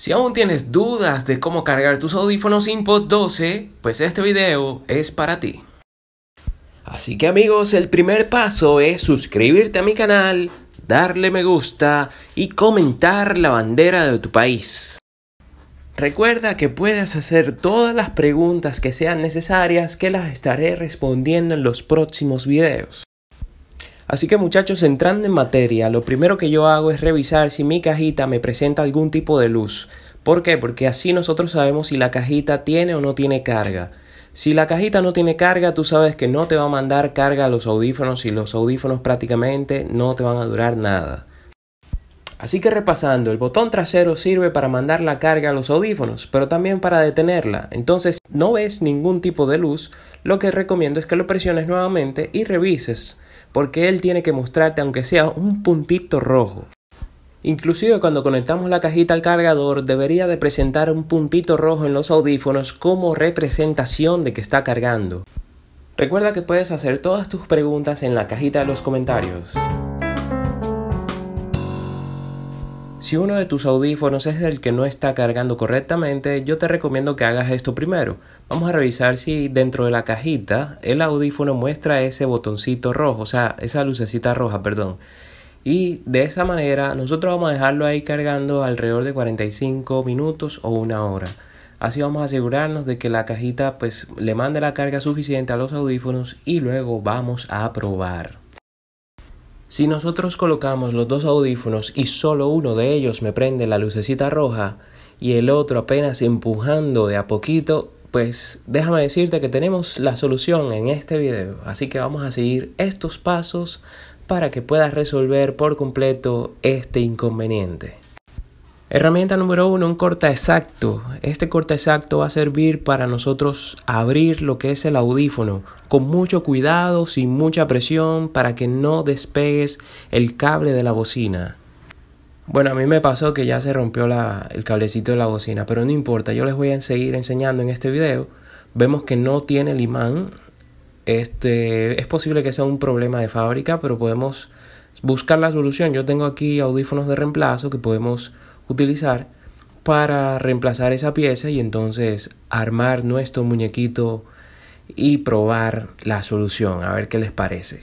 Si aún tienes dudas de cómo cargar tus audífonos InPod 12, pues este video es para ti. Así que amigos, el primer paso es suscribirte a mi canal, darle me gusta y comentar la bandera de tu país. Recuerda que puedes hacer todas las preguntas que sean necesarias que las estaré respondiendo en los próximos videos. Así que muchachos, entrando en materia, lo primero que yo hago es revisar si mi cajita me presenta algún tipo de luz. ¿Por qué? Porque así nosotros sabemos si la cajita tiene o no tiene carga. Si la cajita no tiene carga, tú sabes que no te va a mandar carga a los audífonos y los audífonos prácticamente no te van a durar nada. Así que repasando, el botón trasero sirve para mandar la carga a los audífonos, pero también para detenerla. Entonces, no ves ningún tipo de luz, lo que recomiendo es que lo presiones nuevamente y revises porque él tiene que mostrarte aunque sea un puntito rojo. Inclusive cuando conectamos la cajita al cargador debería de presentar un puntito rojo en los audífonos como representación de que está cargando. Recuerda que puedes hacer todas tus preguntas en la cajita de los comentarios. Si uno de tus audífonos es el que no está cargando correctamente, yo te recomiendo que hagas esto primero. Vamos a revisar si dentro de la cajita el audífono muestra ese botoncito rojo, o sea, esa lucecita roja, perdón. Y de esa manera nosotros vamos a dejarlo ahí cargando alrededor de 45 minutos o una hora. Así vamos a asegurarnos de que la cajita pues le mande la carga suficiente a los audífonos y luego vamos a probar. Si nosotros colocamos los dos audífonos y solo uno de ellos me prende la lucecita roja y el otro apenas empujando de a poquito, pues déjame decirte que tenemos la solución en este video. Así que vamos a seguir estos pasos para que puedas resolver por completo este inconveniente. Herramienta número uno, un corta exacto. Este corta exacto va a servir para nosotros abrir lo que es el audífono con mucho cuidado, sin mucha presión, para que no despegues el cable de la bocina. Bueno, a mí me pasó que ya se rompió el cablecito de la bocina, pero no importa, yo les voy a seguir enseñando en este video. Vemos que no tiene el imán. Este, es posible que sea un problema de fábrica, pero podemos buscar la solución. Yo tengo aquí audífonos de reemplazo que podemos utilizar para reemplazar esa pieza y entonces armar nuestro muñequito y probar la solución, a ver qué les parece.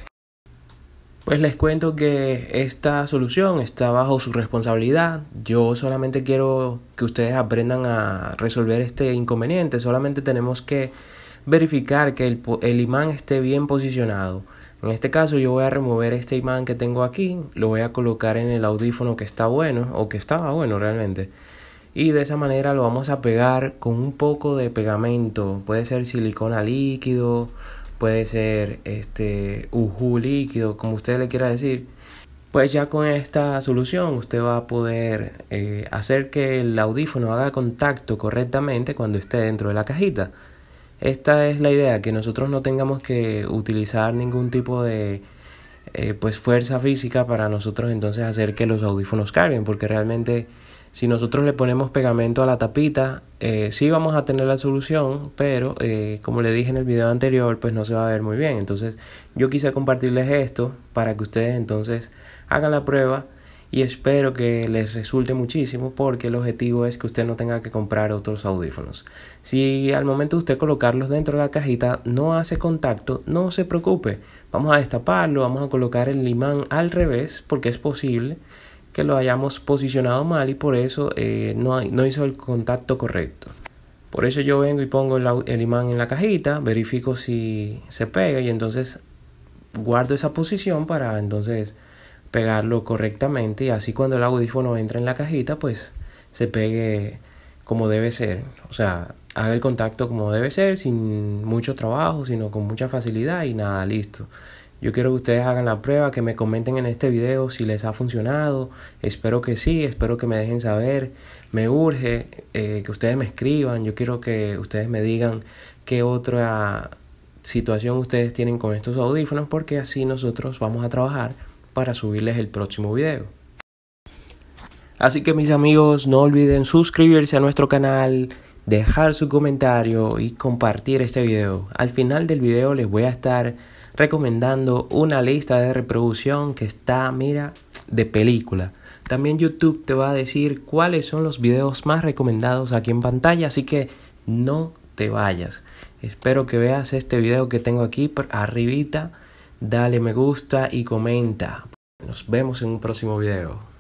Pues les cuento que esta solución está bajo su responsabilidad. Yo solamente quiero que ustedes aprendan a resolver este inconveniente. Solamente tenemos que verificar que el, imán esté bien posicionado en este caso yo voy a remover este imán que tengo aquí, lo voy a colocar en el audífono que está bueno o que estaba bueno realmente. Y de esa manera lo vamos a pegar con un poco de pegamento. Puede ser silicona líquido, puede ser este ujú líquido, como usted le quiera decir. Pues ya con esta solución usted va a poder eh, hacer que el audífono haga contacto correctamente cuando esté dentro de la cajita. Esta es la idea, que nosotros no tengamos que utilizar ningún tipo de eh, pues fuerza física para nosotros entonces hacer que los audífonos carguen, porque realmente si nosotros le ponemos pegamento a la tapita, eh, sí vamos a tener la solución, pero eh, como le dije en el video anterior, pues no se va a ver muy bien. Entonces yo quise compartirles esto para que ustedes entonces hagan la prueba y espero que les resulte muchísimo porque el objetivo es que usted no tenga que comprar otros audífonos. Si al momento de usted colocarlos dentro de la cajita no hace contacto, no se preocupe. Vamos a destaparlo, vamos a colocar el imán al revés porque es posible que lo hayamos posicionado mal y por eso eh, no, hizo el contacto correcto. Por eso yo vengo y pongo el, el, imán en la cajita, verifico si se pega y entonces guardo esa posición para entonces pegarlo correctamente y así cuando el audífono entra en la cajita pues se pegue como debe ser, o sea, haga el contacto como debe ser, sin mucho trabajo, sino con mucha facilidad y nada, listo. Yo quiero que ustedes hagan la prueba, que me comenten en este video si les ha funcionado. Espero que sí, espero que me dejen saber. Me urge eh, que ustedes me escriban. Yo quiero que ustedes me digan qué otra situación ustedes tienen con estos audífonos porque así nosotros vamos a trabajar para subirles el próximo video. Así que mis amigos, no olviden suscribirse a nuestro canal, dejar su comentario y compartir este video. Al final del video les voy a estar recomendando una lista de reproducción que está, mira, de película. También YouTube te va a decir cuáles son los videos más recomendados aquí en pantalla, así que no te vayas. Espero que veas este video que tengo aquí arribita dale me gusta y comenta. Nos vemos en un próximo video.